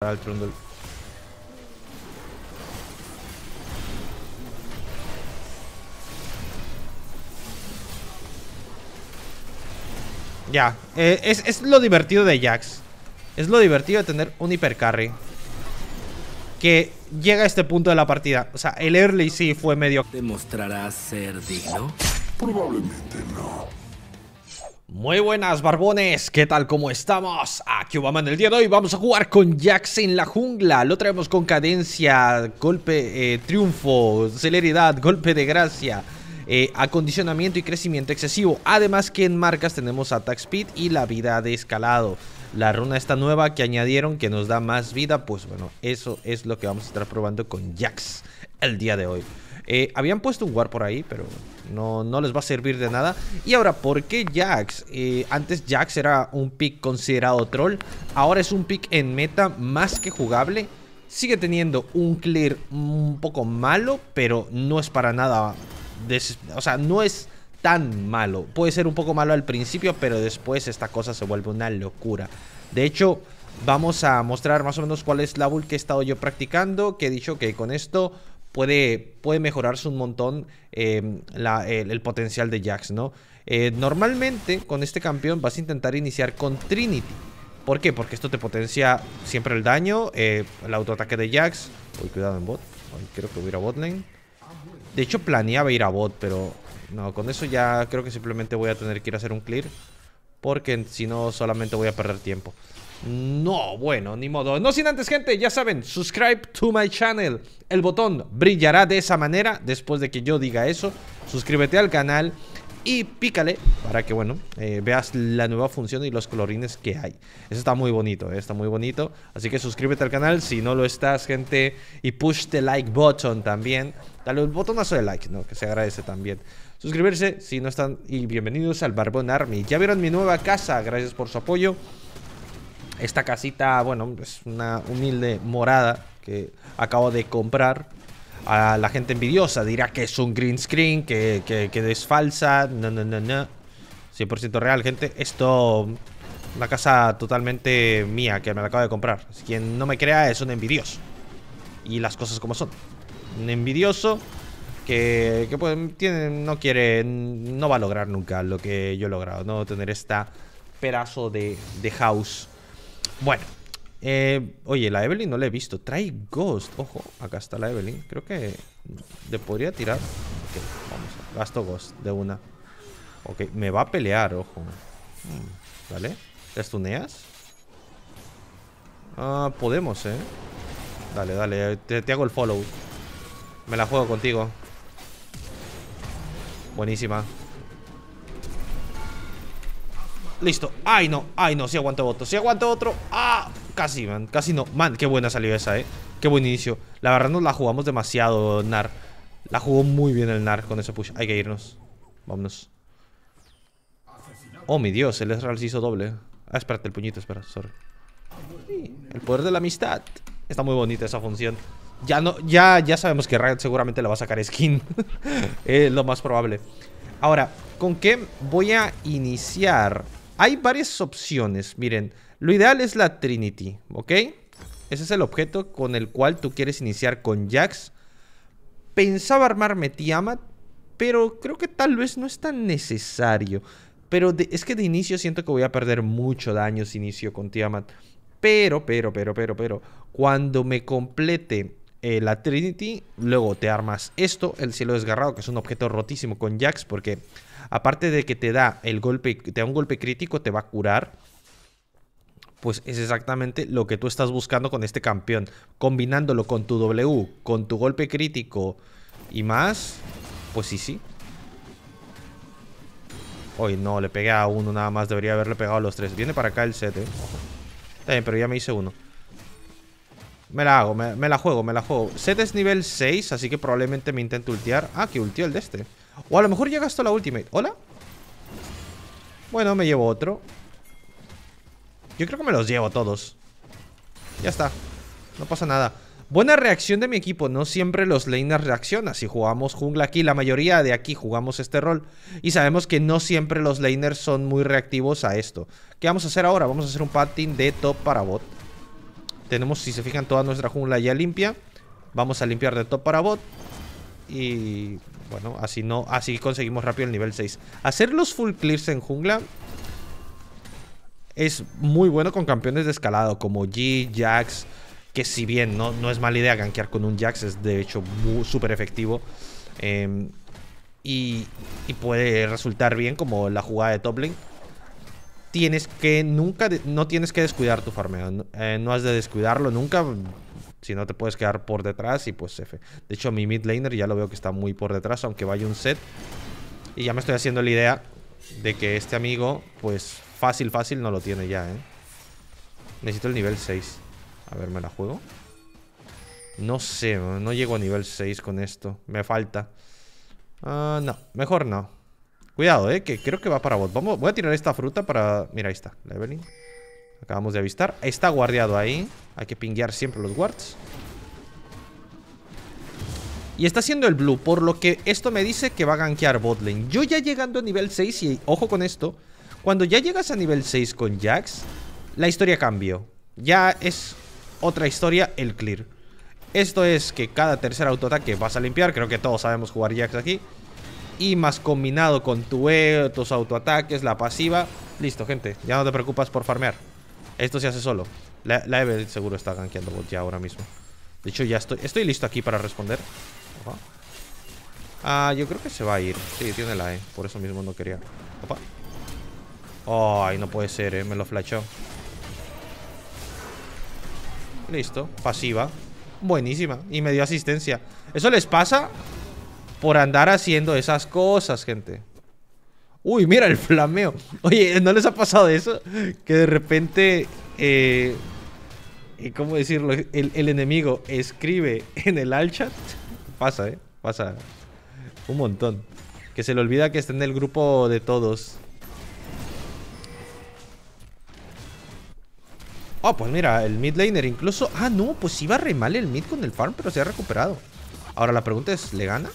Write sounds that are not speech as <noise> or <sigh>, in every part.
al Ya, eh, es, es, lo divertido de Jax. Es lo divertido de tener un hipercarry. Que llega a este punto de la partida. O sea, el early sí fue medio... ¿Demostrarás ser digno? Probablemente no. Muy buenas barbones, ¿qué tal? ¿Cómo estamos? Aquí Obama en el día de hoy vamos a jugar con Jax en la jungla Lo traemos con cadencia, golpe, eh, triunfo, celeridad, golpe de gracia eh, Acondicionamiento y crecimiento excesivo Además que en marcas tenemos attack speed y la vida de escalado La runa está nueva que añadieron que nos da más vida Pues bueno, eso es lo que vamos a estar probando con Jax el día de hoy eh, habían puesto un guard por ahí, pero no, no, les va a servir de nada. Y ahora, ¿por qué Jax? Eh, antes Jax era un pick considerado troll. Ahora es un pick en meta más que jugable. Sigue teniendo un clear un poco malo, pero no es para nada... O sea, no es tan malo. Puede ser un poco malo al principio, pero después esta cosa se vuelve una locura. De hecho, vamos a mostrar más o menos cuál es la build que he estado yo practicando. Que he dicho que con esto puede, mejorarse un montón em, el, potencial de Jax, ¿no? Eh, normalmente con este campeón vas a intentar iniciar con Trinity. ¿Por qué? Porque esto te potencia siempre el daño, eh, el autoataque de Jax. Uy, cuidado en bot. creo que voy a ir a bot lane. De hecho, planeaba ir a bot, pero no, con eso ya creo que simplemente voy a tener que ir a hacer un clear. Porque si no, solamente voy a perder tiempo. No, bueno, ni modo. No sin antes, gente, ya saben, subscribe to my channel. El botón brillará de esa manera después de que yo diga eso. Suscríbete al canal y pícale para que, bueno, eh, veas la nueva función y los colorines que hay. Eso está muy bonito, eh, está muy bonito. Así que suscríbete al canal si no lo estás, gente. Y push the like button también. Dale el botonazo de like, ¿no? Que se agradece también suscribirse si no están y bienvenidos al Barbón Army. Ya vieron mi nueva casa, gracias por su apoyo esta casita, bueno, es una humilde morada que acabo de comprar. A la gente envidiosa dirá que es un green screen, que, es falsa. No, no, no, no. 100% real, gente. Esto, una casa totalmente mía que me la acabo de comprar. Quien no me crea es un envidioso. Y las cosas como son. Un envidioso que, que pues, no quiere, no va a lograr nunca lo que yo he logrado. No tener esta pedazo de, de house bueno. Eh, oye, la Evelyn no la he visto. Trae Ghost. Ojo, acá está la Evelyn. Creo que le podría tirar. Ok, vamos. Gasto Ghost de una. Ok, me va a pelear, ojo. Mm, vale. ¿Te stuneas? Ah, podemos, eh. Dale, dale. te hago el follow. Me la juego contigo. Buenísima. Listo. Ay, no. Ay, no. Si aguanto otro. Si aguanto otro. Ah, casi, man. Casi no. Man, qué buena salió esa, eh. Qué buen inicio. La verdad nos la jugamos demasiado, Nar. La jugó muy bien el Nar con ese push. Hay que irnos. Vámonos. Oh, mi Dios. El Ezreal se hizo doble. Ah, espérate. El puñito. Espera. Sorry. el poder de la amistad. Está muy bonita esa función. Ya, no, ya, ya sabemos que Riot seguramente la va a sacar skin. <laughs> es lo más probable. Ahora, ¿con qué voy a iniciar? Hay varias opciones, miren. Lo ideal es la Trinity, ¿ok? Ese es el objeto con el cual tú quieres iniciar con Jax. Pensaba armarme Tiamat, pero creo que tal vez no es tan necesario. Pero es que de inicio siento que voy a perder mucho daño si inicio con Tiamat. Pero, pero, pero, pero, pero, cuando me complete eh, la Trinity, luego te armas esto, el cielo desgarrado, que es un objeto rotísimo con Jax, porque aparte de que te da el golpe, te da un golpe crítico, te va a curar. Pues es exactamente lo que tú estás buscando con este campeón. Combinándolo con tu W, con tu golpe crítico y más, pues sí, sí. Hoy no, le pegué a uno nada más. Debería haberle pegado a los tres. Viene para acá el set, eh. Está bien, pero ya me hice uno. Me la hago, me, la juego, me la juego. Set es nivel 6, así que probablemente me intente ultear. Ah, que ultió el de este. O a lo mejor ya hasta la ultimate. ¿Hola? Bueno, me llevo otro. Yo creo que me los llevo todos. Ya está. No pasa nada. Buena reacción de mi equipo, no siempre los laners reaccionan. Si jugamos jungla aquí, la mayoría de aquí jugamos este rol. Y sabemos que no siempre los laners son muy reactivos a esto. ¿Qué vamos a hacer ahora? Vamos a hacer un patín de top para bot. Tenemos, si se fijan, toda nuestra jungla ya limpia. Vamos a limpiar de top para bot. Y bueno, así no así conseguimos rápido el nivel 6. Hacer los full clips en jungla es muy bueno con campeones de escalado como G, Jax, que si bien no, no es mala idea gankear con un Jax, es de hecho súper efectivo. Em, y, y, puede resultar bien como la jugada de top lane tienes que nunca, no tienes que descuidar tu farmeo. Eh, no has de descuidarlo nunca. Si no te puedes quedar por detrás y pues F. De hecho mi mid laner ya lo veo que está muy por detrás, aunque vaya un set. Y ya me estoy haciendo la idea de que este amigo, pues fácil, fácil no lo tiene ya, ¿eh? Necesito el nivel 6. A ver, ¿me la juego? No sé, no llego a nivel 6 con esto. Me falta. Ah, no, mejor no. Cuidado, eh, que creo que va para bot. Vamos, voy a tirar esta fruta para... Mira, ahí está, leveling. Acabamos de avistar. Está guardiado ahí. Hay que pinguear siempre los guards. Y está siendo el blue, por lo que esto me dice que va a gankear botlane. Yo ya llegando a nivel 6, y ojo con esto, cuando ya llegas a nivel 6 con Jax, la historia cambió. Ya es otra historia el clear. Esto es que cada tercer autoataque vas a limpiar. Creo que todos sabemos jugar Jax aquí y más combinado con tu E, tus autoataques, la pasiva. Listo, gente. Ya no te preocupas por farmear. Esto se hace solo. La, Eve seguro está gankeando bot ya ahora mismo. De hecho, ya estoy, estoy listo aquí para responder. Ah, yo creo que se va a ir. Sí, tiene la E. Por eso mismo no quería. Opa. Ay, no puede ser, ¿eh? Me lo flashó. Listo. Pasiva. Buenísima. Y me dio asistencia. ¿Eso les pasa? por andar haciendo esas cosas, gente. Uy, mira el flameo. Oye, ¿no les ha pasado eso? Que de repente, eh, eh ¿cómo decirlo? El, enemigo escribe en el alt chat. Pasa, ¿eh? Pasa un montón. Que se le olvida que está en el grupo de todos. Ah, pues mira, el mid laner incluso... Ah, no, pues iba re mal el mid con el farm, pero se ha recuperado. Ahora la pregunta es, ¿le gana?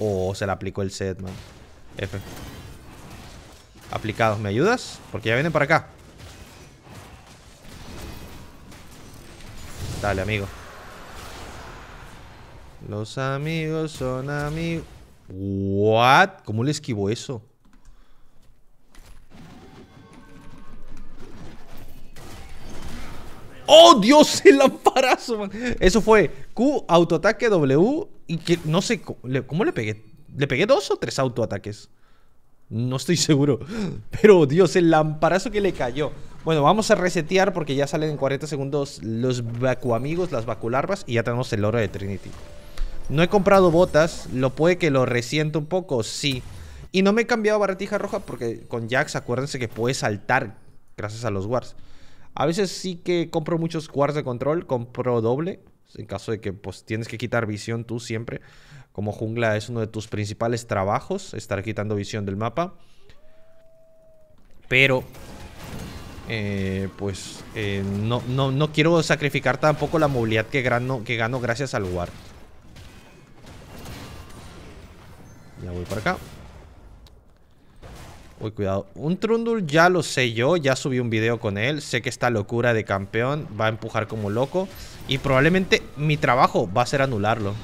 Oh, se le aplicó el set, man. F. Aplicados, ¿me ayudas? Porque ya vienen para acá. Dale, amigo. Los amigos son amigos. What? ¿Cómo le esquivo eso? ¡Oh, Dios! El lamparazo, Eso fue Q, autoataque, W. Y que no sé, ¿cómo le pegué? ¿Le pegué dos o tres autoataques? No estoy <laughs> seguro. Pero, Dios, el lamparazo que le cayó. Bueno, vamos a resetear porque ya salen en 40 segundos los vacuamigos, las vacularvas. Y ya tenemos el oro de Trinity. No he comprado botas. Lo puede que lo resiento un poco, sí. Y no me he cambiado barretija roja porque con Jax, acuérdense que puede saltar gracias a los wards. A veces sí que compro muchos quarts de control, compro doble. En caso de que pues tienes que quitar visión tú siempre. Como jungla es uno de tus principales trabajos, estar quitando visión del mapa. Pero eh, pues eh, no, no, quiero sacrificar tampoco la movilidad que, que gano gracias al ward Ya voy por acá. Uy, cuidado. Un Trundle ya lo sé yo, ya subí un video con él. Sé que esta locura de campeón va a empujar como loco. Y probablemente mi trabajo va a ser anularlo.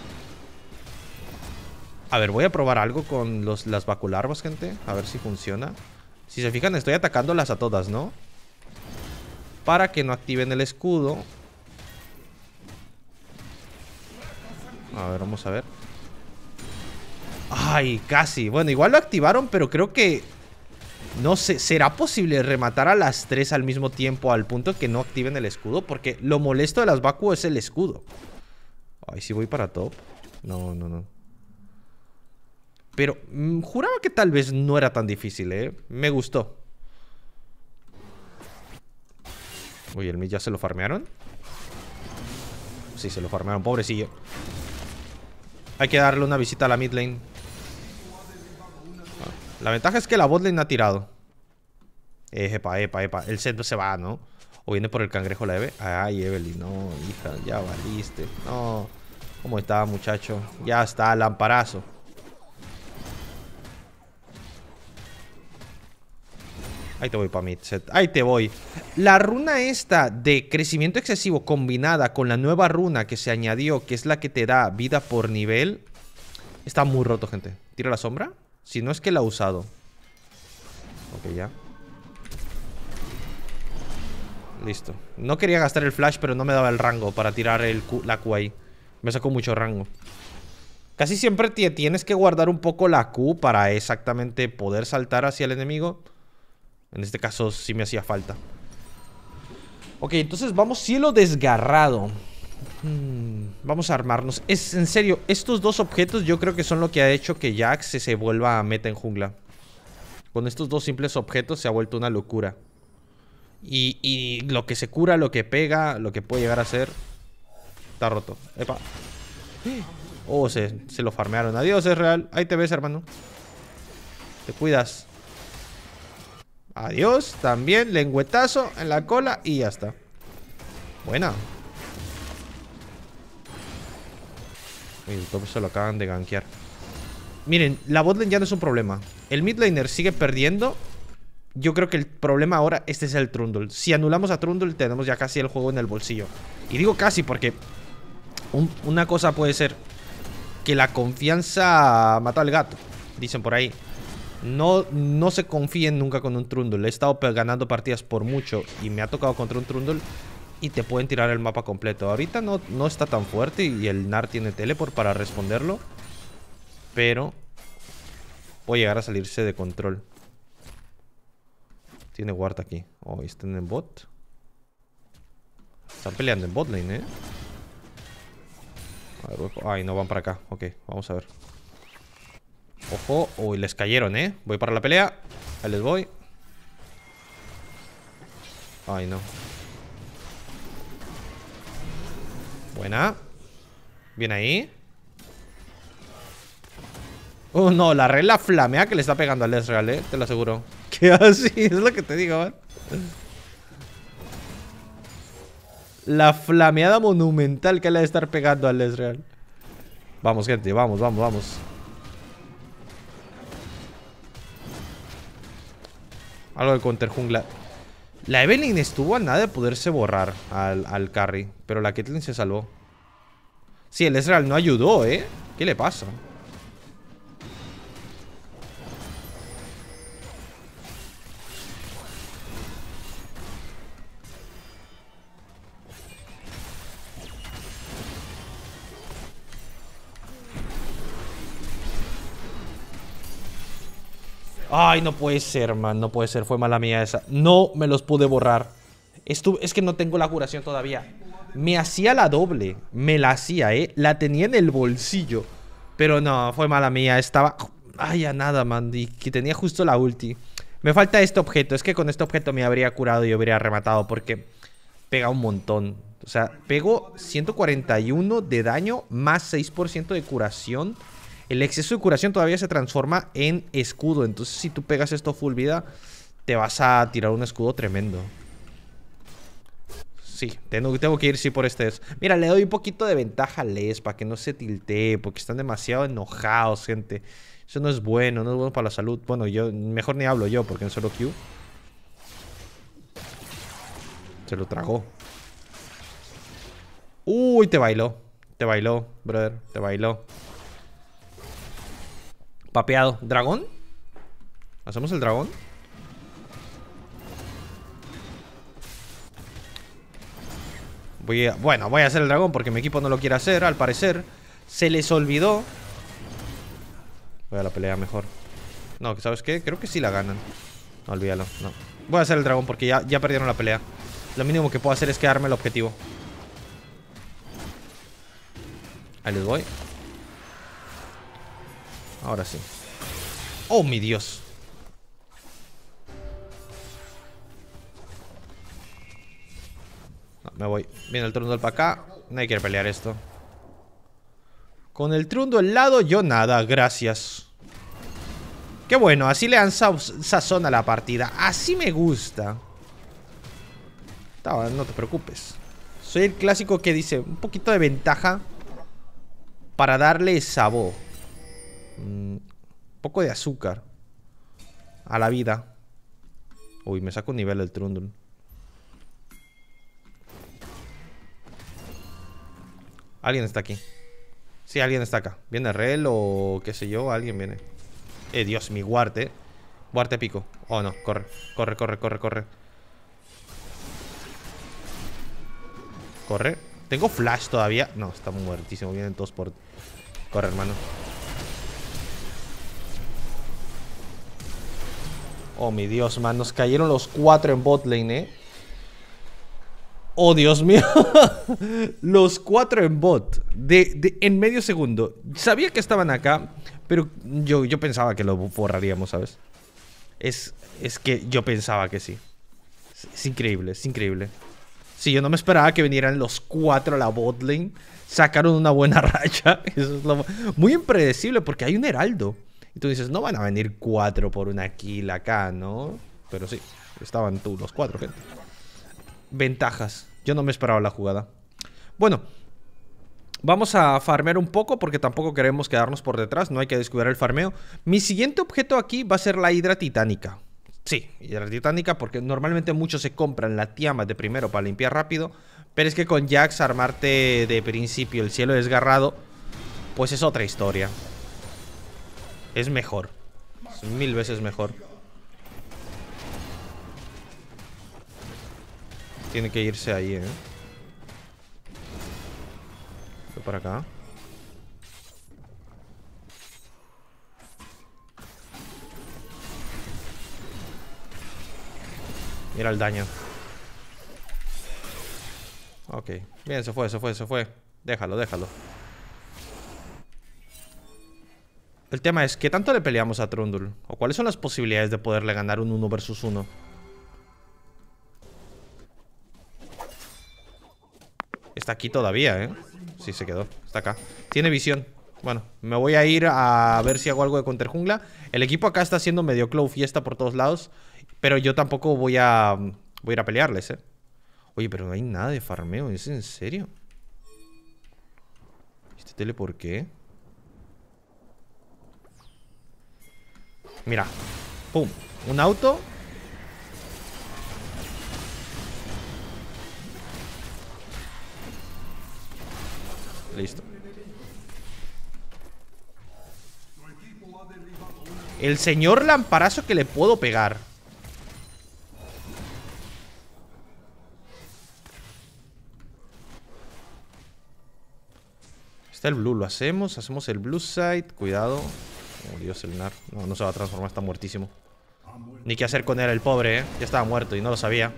A ver, voy a probar algo con los, las bacularvas, gente. A ver si funciona. Si se fijan, estoy atacándolas a todas, ¿no? Para que no activen el escudo. A ver, vamos a ver. Ay, casi. Bueno, igual lo activaron, pero creo que no sé, ¿será posible rematar a las tres al mismo tiempo al punto que no activen el escudo? Porque lo molesto de las Baku es el escudo. Ahí ¿sí voy para top. No, no, no. Pero mm, juraba que tal vez no era tan difícil, ¿eh? Me gustó. Uy, el mid ya se lo farmearon. Sí, se lo farmearon, pobrecillo. Hay que darle una visita a la mid lane. La ventaja es que la botlane ha tirado. Epa, epa, epa. El set se va, ¿no? O viene por el cangrejo la Eve. Ay, Evelyn, no, hija, ya valiste. No. ¿Cómo está, muchacho? Ya está, lamparazo. Ahí te voy para mí Ahí te voy. La runa esta de crecimiento excesivo combinada con la nueva runa que se añadió, que es la que te da vida por nivel, está muy roto, gente. Tira la sombra. Si no es que la ha usado. Ok, ya. Listo. No quería gastar el flash, pero no me daba el rango para tirar el la Q ahí. Me sacó mucho rango. Casi siempre tienes que guardar un poco la Q para exactamente poder saltar hacia el enemigo. En este caso sí me hacía falta. Ok, entonces vamos cielo desgarrado. Mm, vamos a armarnos. Es en serio, estos dos objetos yo creo que son lo que ha hecho que Jax se, vuelva a meta en jungla. Con estos dos simples objetos se ha vuelto una locura. Y, y lo que se cura, lo que pega, lo que puede llegar a ser, está roto. Epa. Oh, se, se lo farmearon. Adiós, es real. Ahí te ves, hermano. Te cuidas. Adiós, también, lengüetazo en la cola y ya está. Buena. Y el se lo acaban de gankear. Miren, la botlane ya no es un problema. El midlaner sigue perdiendo. Yo creo que el problema ahora este es el Trundle. Si anulamos a Trundle, tenemos ya casi el juego en el bolsillo. Y digo casi porque una cosa puede ser que la confianza mata al gato, dicen por ahí. No, no se confíen nunca con un Trundle. He estado ganando partidas por mucho y me ha tocado contra un Trundle y te pueden tirar el mapa completo. Ahorita no, no está tan fuerte y el NAR tiene teleport para responderlo. Pero puede llegar a salirse de control. Tiene guarda aquí. Oh, están en bot. Están peleando en bot lane, eh. ay, no van para acá. Ok, vamos a ver. Ojo. Uy, les cayeron, eh. Voy para la pelea. Ahí les voy. Ay, no. Buena. Bien ahí. Oh, no, la regla flamea que le está pegando al Ezreal, eh. Te lo aseguro. <laughs> Que así, es lo que te digo, man. Eh. La flameada monumental que le de estar pegando al real Vamos, gente, vamos, vamos, vamos. Algo de counter jungla. La Evelyn estuvo a nada de poderse borrar al, carry. Pero la Caitlyn se salvó. Sí, el Ezreal no ayudó, ¿eh? ¿Qué le pasa? Ay, no puede ser, man, no puede ser, fue mala mía esa. No me los pude borrar. es que no tengo la curación todavía. Me hacía la doble, me la hacía, ¿eh? La tenía en el bolsillo. Pero no, fue mala mía, estaba... Ay, a nada, man, y que tenía justo la ulti. Me falta este objeto, es que con este objeto me habría curado y habría rematado porque pega un montón. O sea, pego 141 de daño más 6% de curación. El exceso de curación todavía se transforma en escudo. Entonces, si tú pegas esto full vida, te vas a tirar un escudo tremendo. Sí, tengo, que ir por este. Mira, le doy un poquito de ventaja a Les para que no se tiltee, porque están demasiado enojados, gente. Eso no es bueno, no es bueno para la salud. Bueno, yo mejor ni hablo yo, porque en solo Q. Se lo tragó. Uy, te bailó. Te bailó, brother. Te bailó. Papeado. ¿Dragón? ¿Hacemos el dragón? Voy bueno, voy a hacer el dragón porque mi equipo no lo quiere hacer, al parecer. Se les olvidó. Voy a la pelea mejor. No, ¿sabes qué? Creo que sí la ganan. No, olvídalo, no. Voy a hacer el dragón porque ya, ya perdieron la pelea. Lo mínimo que puedo hacer es quedarme el objetivo. Ahí les voy. Ahora sí. ¡Oh, mi Dios! me voy. Viene el Trundle para acá. Nadie quiere pelear esto. Con el trundo al lado, yo nada. Gracias. Qué bueno, así le dan sazón a la partida. Así me gusta. no te preocupes. Soy el clásico que dice un poquito de ventaja para darle sabor un poco de azúcar a la vida. Uy, me saco un nivel del Trundle. Alguien está aquí. Sí, alguien está acá. Viene Rel o qué sé yo, alguien viene. Eh, Dios, mi guarte. Guarte pico. Oh, no, corre. Corre, corre, corre, corre. Corre. ¿Tengo flash todavía? No, está muertísimo. Vienen todos por... Corre, hermano. Oh, mi Dios, man. Nos cayeron los cuatro en botlane, ¿eh? Oh, Dios mío. <laughs> los cuatro en bot. De, en medio segundo. Sabía que estaban acá, pero yo, yo pensaba que lo borraríamos, ¿sabes? Es, es que yo pensaba que sí. Es, increíble, es increíble. Sí, yo no me esperaba que vinieran los cuatro a la botlane. Sacaron una buena <laughs> racha. Eso es lo... Muy impredecible porque hay un heraldo. Y tú dices, no van a venir cuatro por una kill acá, ¿no? Pero sí, estaban tú, los cuatro, gente. Ventajas. Yo no me esperaba la jugada. Bueno, Vamos a farmear un poco porque tampoco queremos quedarnos por detrás, no hay que descuidar el farmeo. Mi siguiente objeto aquí va a ser la hidra titánica. Sí, hidra titánica porque normalmente muchos se compran la tiama de primero para limpiar rápido, pero es que con Jax armarte de principio el cielo desgarrado, pues es otra historia es mejor. mil veces mejor. Tiene que irse ahí, ¿eh? Por acá. Mira el daño. Ok. Bien, se fue, se fue, se fue. Déjalo, déjalo. El tema es, ¿qué tanto le peleamos a Trundle? ¿O cuáles son las posibilidades de poderle ganar un 1 versus 1? Está aquí todavía, ¿eh? Sí, se quedó. Está acá. Tiene visión. Bueno, me voy a ir a ver si hago algo de jungla El equipo acá está haciendo medio clow fiesta por todos lados. Pero yo tampoco voy a... Voy a ir a pelearles, ¿eh? Oye, pero no hay nada de farmeo. ¿Es en serio? ¿Este tele por qué? Mira. Pum. Un auto. Listo. El señor lamparazo que le puedo pegar. Está el blue, lo hacemos. Hacemos el blue side. Cuidado. Murió No, se va a transformar, está muertísimo. Ni qué hacer con él, el pobre, ¿eh? Ya estaba muerto y no lo sabía.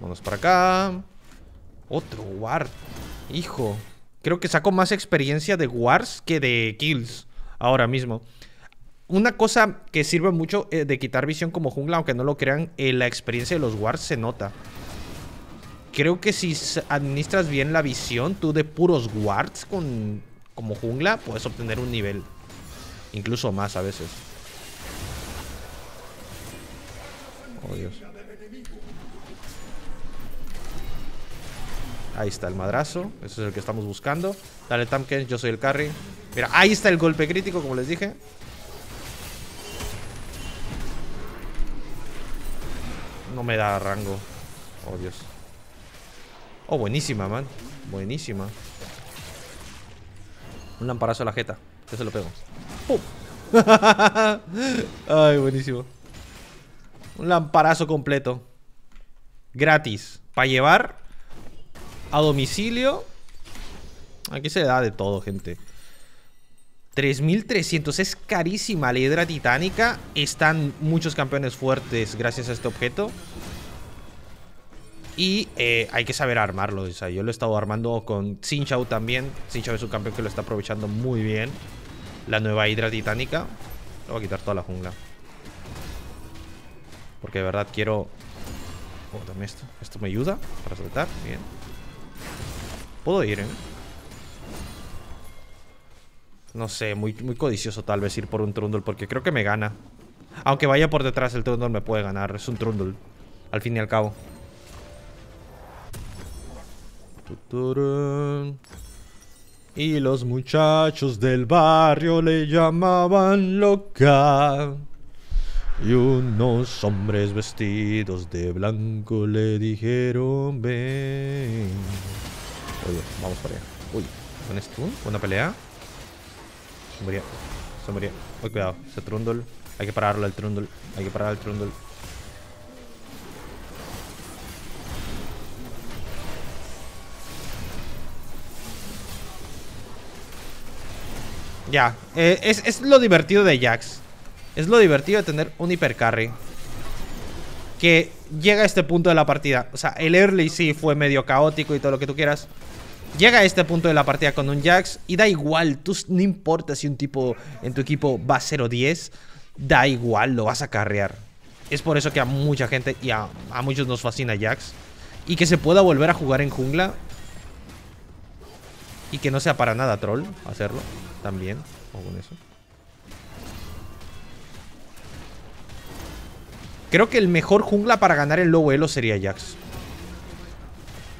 Vamos para acá. Otro Ward. Hijo. Creo que saco más experiencia de wards que de Kills ahora mismo. Una cosa que sirve mucho eh, de quitar visión como jungla, aunque no lo crean, eh, la experiencia de los wards se nota creo que si administras bien la visión, tú de puros wards con, como jungla, puedes obtener un nivel. Incluso más a veces. Oh, ahí está el madrazo. Ese es el que estamos buscando. Dale, Tamken. Yo soy el carry. Mira, ahí está el golpe crítico, como les dije. No me da rango. Oh, Dios. Oh, buenísima, man. Buenísima. Un lamparazo a la jeta. Yo se lo pego. ¡Pum! <laughs> Ay, buenísimo. Un lamparazo completo. Gratis. Para llevar a domicilio. Aquí se da de todo, gente. 3.300. Es carísima la hidra titánica. Están muchos campeones fuertes gracias a este objeto. Y eh, hay que saber armarlo. O sea, yo lo he estado armando con sinchau también. Sinchao es un campeón que lo está aprovechando muy bien. La nueva Hidra Titánica. Lo voy a quitar toda la jungla. Porque de verdad quiero... Oh, esto. Esto me ayuda para saltar. Bien. Puedo ir, ¿eh? No sé, muy, muy codicioso tal vez ir por un Trundle porque creo que me gana. Aunque vaya por detrás, el Trundle me puede ganar. Es un Trundle, al fin y al cabo. Y los muchachos del barrio le llamaban loca. Y unos hombres vestidos de blanco le dijeron ven. vamos para allá. Uy, ¿un stun? ¿Una pelea? Se murió. Se murió. cuidado. Se trundle. Hay que pararlo al trundle. Hay que parar al trundle. Ya, eh, es, lo divertido de Jax Es lo divertido de tener un hipercarry Que llega a este punto de la partida O sea, el early sí fue medio caótico y todo lo que tú quieras Llega a este punto de la partida con un Jax Y da igual, tú no importa si un tipo en tu equipo va 0-10 Da igual, lo vas a carrear Es por eso que a mucha gente y a, a muchos nos fascina Jax Y que se pueda volver a jugar en jungla y que no sea para nada troll hacerlo. También. O con eso. Creo que el mejor jungla para ganar el lobo elo sería Jax.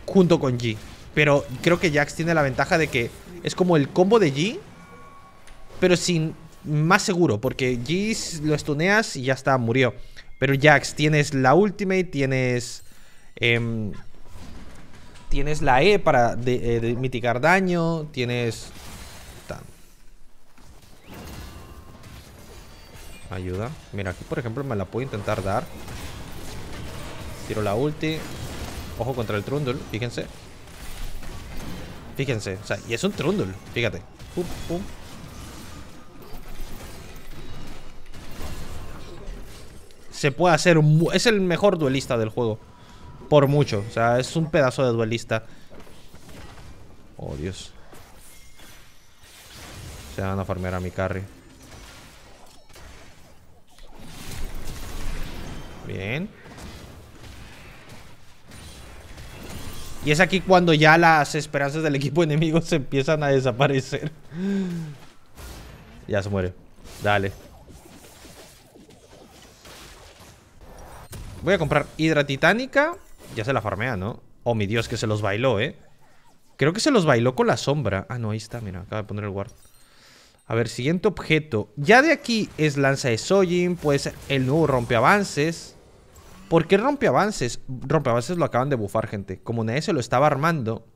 Junto con G. Pero creo que Jax tiene la ventaja de que es como el combo de G. Pero sin más seguro. Porque G lo estuneas y ya está, murió. Pero Jax, tienes la ultimate, tienes... Eh, Tienes la E para eh, mitigar daño. Tienes... Ayuda. Mira, aquí por ejemplo me la puedo intentar dar. Tiro la ulti. Ojo contra el Trundle, fíjense. Fíjense, o sea, y es un Trundle, fíjate. Se puede hacer... Es el mejor duelista del juego. Por mucho. O sea, es un pedazo de duelista. Oh, Dios. Se van a farmear a mi carry. Bien. Y es aquí cuando ya las esperanzas del equipo enemigo se empiezan a desaparecer. ya se muere. Dale. Voy a comprar Hidra Titánica. Ya se la farmea, ¿no? Oh, mi Dios, que se los bailó, ¿eh? Creo que se los bailó con la sombra. Ah, no, ahí está, mira, acaba de poner el guard. A ver, siguiente objeto. Ya de aquí es lanza de Sojin, puede el nuevo rompeavances. ¿Por qué rompeavances? Rompeavances lo acaban de bufar, gente. Como nadie se lo estaba armando,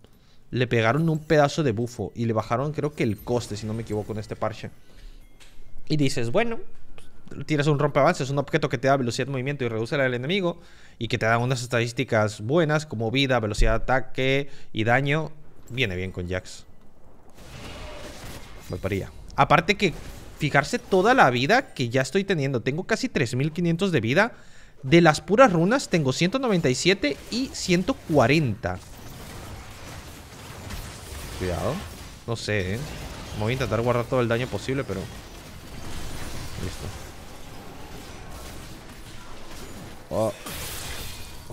le pegaron un pedazo de bufo y le bajaron creo que el coste, si no me equivoco, en este parche. Y dices, bueno, tiras un es un objeto que te da velocidad de movimiento y reduce la del enemigo y que te da unas estadísticas buenas como vida, velocidad de ataque y daño, viene bien con Jax. Valparía. Aparte que fijarse toda la vida que ya estoy teniendo. Tengo casi 3500 de vida. De las puras runas tengo 197 y 140. Cuidado. No sé, ¿eh? Voy a intentar guardar todo el daño posible, pero... Listo.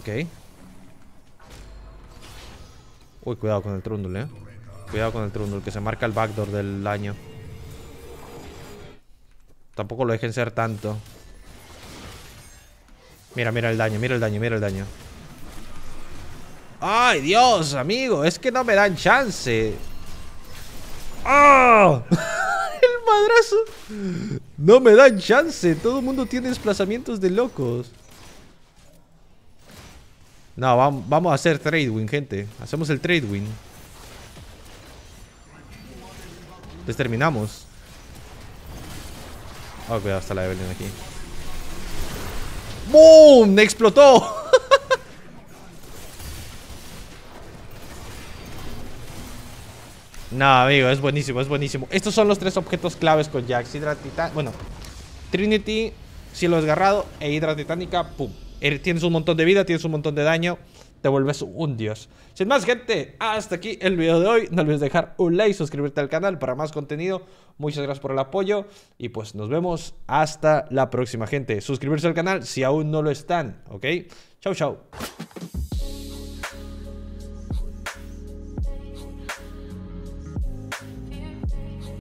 Ok. Uy, cuidado con el trundle, eh. Cuidado con el trundle, que se marca el backdoor del daño. Tampoco lo dejen ser tanto. Mira, mira el daño, mira el daño, mira el daño. ¡Ay, Dios, amigo! Es que no me dan chance. Ah, <laughs> ¡El madrazo! No me dan chance. Todo el mundo tiene desplazamientos de locos. No, vamos a hacer trade win, gente. Hacemos el trade win. Entonces terminamos. Ah, oh, cuidado, está la Evelyn aquí. ¡Boom! ¡Explotó! <laughs> no, amigo, es buenísimo, es buenísimo. Estos son los tres objetos claves con Jax. Hidra Bueno, Trinity, cielo desgarrado e Hidra Titánica, pum. Eh, tienes un montón de vida, tienes un montón de daño, te vuelves un dios. Sin más, gente, hasta aquí el video de hoy. No olvides dejar un like, suscribirte al canal para más contenido. Muchas gracias por el apoyo y pues nos vemos hasta la próxima, gente. Suscribirse al canal si aún no lo están, ¿ok? Chau, chau.